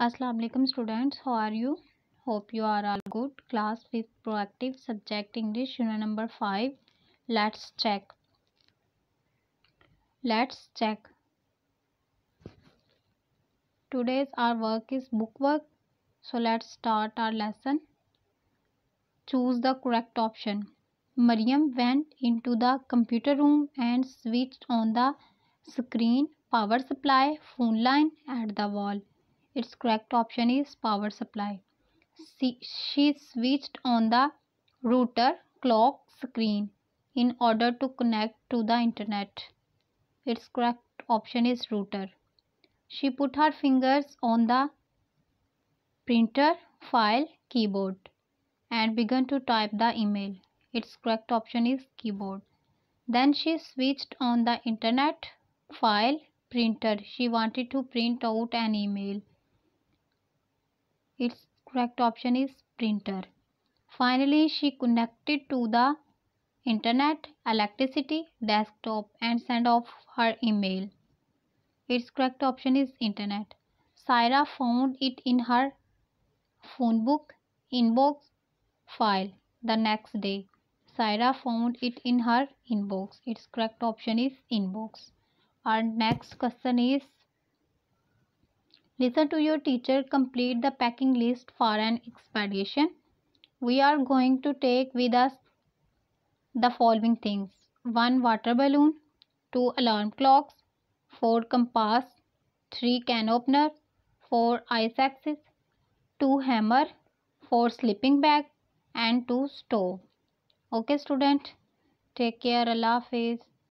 students, how are you? Hope you are all good. Class with proactive subject English, unit number five. Let's check. Let's check. today's our work is book work so let's start our lesson choose the correct option mariam went into the computer room and switched on the screen power supply phone line at the wall its correct option is power supply. She, switched on the router clock screen in order to connect to the internet. Its correct option is router. She put her fingers on the printer file keyboard and began to type the email. Its correct option is keyboard. Then she switched on the internet file printer. She wanted to print out an email. Its correct option is printer. Finally, she connected to the internet, electricity, desktop and sent off her email. Its correct option is internet. Syra found it in her phone book inbox file the next day. Syra found it in her inbox. Its correct option is inbox. Our next question is Listen to your teacher. Complete the packing list for an expedition. We are going to take with us the following things. 1. Water balloon. 2. Alarm clocks. 4. Compass. 3. Can opener. 4. Ice axes. 2. Hammer. 4. Sleeping bag. And 2. Stove. Okay student. Take care. Allah Hafiz.